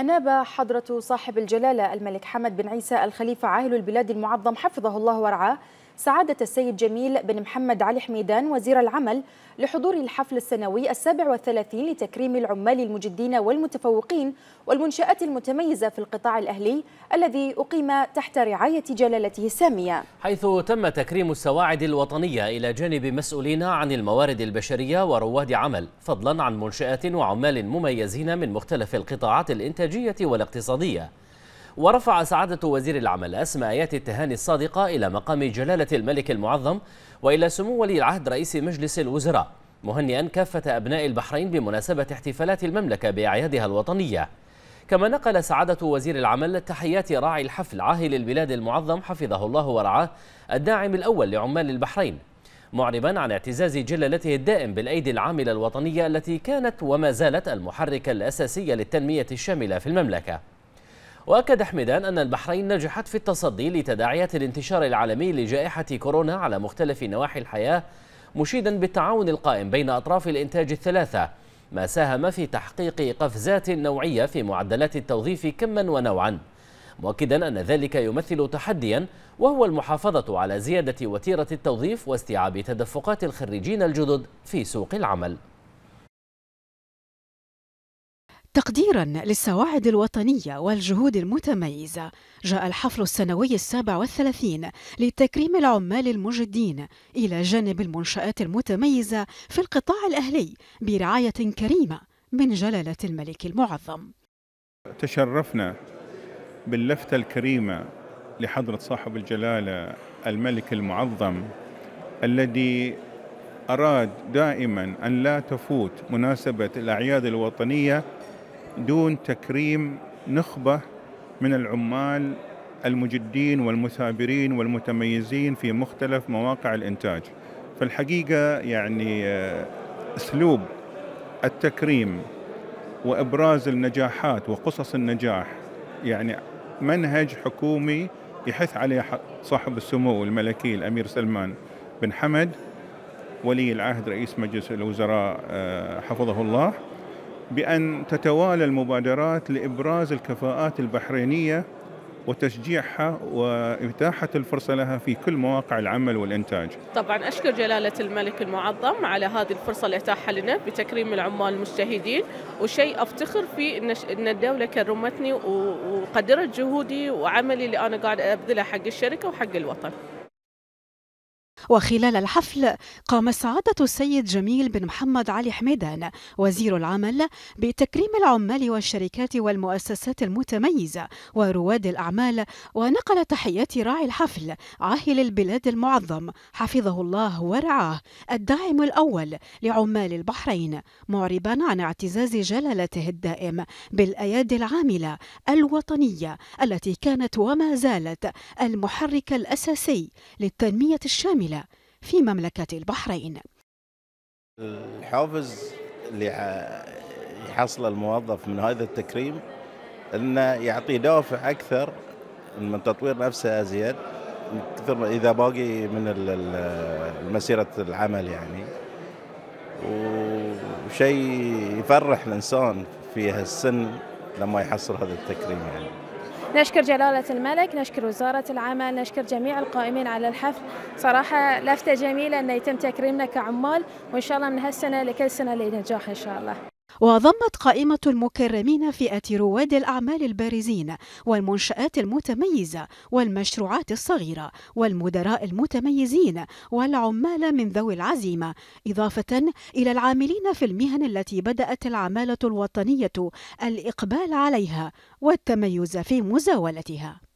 أناب حضرة صاحب الجلالة الملك حمد بن عيسى الخليفة عاهل البلاد المعظم حفظه الله ورعاه سعادة السيد جميل بن محمد علي حميدان وزير العمل لحضور الحفل السنوي السابع والثلاثين لتكريم العمال المجدين والمتفوقين والمنشآت المتميزة في القطاع الأهلي الذي أقيم تحت رعاية جلالته السامية حيث تم تكريم السواعد الوطنية إلى جانب مسؤولين عن الموارد البشرية ورواد عمل فضلا عن منشآت وعمال مميزين من مختلف القطاعات الإنتاجية والاقتصادية ورفع سعادة وزير العمل أسماء آيات التهاني الصادقة إلى مقام جلالة الملك المعظم وإلى سمو ولي العهد رئيس مجلس الوزراء مهنئا كافة أبناء البحرين بمناسبة احتفالات المملكة بأعيادها الوطنية كما نقل سعادة وزير العمل تحيات راعي الحفل عاهل البلاد المعظم حفظه الله ورعاه الداعم الأول لعمال البحرين معربا عن اعتزاز جلالته الدائم بالأيدي العاملة الوطنية التي كانت وما زالت المحرك الأساسي للتنمية الشاملة في المملكة وأكد حميدان أن البحرين نجحت في التصدي لتداعيات الانتشار العالمي لجائحة كورونا على مختلف نواحي الحياة مشيدا بالتعاون القائم بين أطراف الإنتاج الثلاثة ما ساهم في تحقيق قفزات نوعية في معدلات التوظيف كما ونوعا مؤكدا أن ذلك يمثل تحديا وهو المحافظة على زيادة وتيرة التوظيف واستيعاب تدفقات الخريجين الجدد في سوق العمل تقديرا للسواعد الوطنية والجهود المتميزة جاء الحفل السنوي السابع والثلاثين لتكريم العمال المجدين إلى جانب المنشآت المتميزة في القطاع الأهلي برعاية كريمة من جلالة الملك المعظم تشرفنا باللفتة الكريمة لحضرة صاحب الجلالة الملك المعظم الذي أراد دائما أن لا تفوت مناسبة الأعياد الوطنية دون تكريم نخبه من العمال المجدين والمثابرين والمتميزين في مختلف مواقع الانتاج. فالحقيقه يعني آه، اسلوب التكريم وابراز النجاحات وقصص النجاح يعني منهج حكومي يحث عليه صاحب السمو الملكي الامير سلمان بن حمد ولي العهد رئيس مجلس الوزراء آه، حفظه الله بأن تتوالى المبادرات لإبراز الكفاءات البحرينية وتشجيعها وإتاحة الفرصة لها في كل مواقع العمل والإنتاج طبعا أشكر جلالة الملك المعظم على هذه الفرصة اللي أتاحها لنا بتكريم العمال المجتهدين وشيء أفتخر فيه أن الدولة كرمتني وقدرت جهودي وعملي اللي أنا قاعد أبذله حق الشركة وحق الوطن وخلال الحفل قام سعادة السيد جميل بن محمد علي حميدان وزير العمل بتكريم العمال والشركات والمؤسسات المتميزة ورواد الأعمال ونقل تحيات راعي الحفل عاهل البلاد المعظم حفظه الله ورعاه الداعم الأول لعمال البحرين معربا عن اعتزاز جلالته الدائم بالأيادي العاملة الوطنية التي كانت وما زالت المحرك الأساسي للتنمية الشاملة الداخلة في مملكة البحرين الحافز اللي يحصل الموظف من هذا التكريم انه يعطي دافع اكثر من تطوير نفسه ازيد كثر اذا باقي من مسيره العمل يعني وشيء يفرح الانسان في هالسن لما يحصل هذا التكريم يعني نشكر جلالة الملك نشكر وزارة العمل نشكر جميع القائمين على الحفل صراحة لفتة جميلة أن يتم تكريمنا كعمال وإن شاء الله من هالسنة لكل سنة لنجاح إن شاء الله وضمت قائمة المكرمين فئة رواد الأعمال البارزين والمنشآت المتميزة والمشروعات الصغيرة والمدراء المتميزين والعمال من ذوي العزيمة إضافة إلى العاملين في المهن التي بدأت العمالة الوطنية الإقبال عليها والتميز في مزاولتها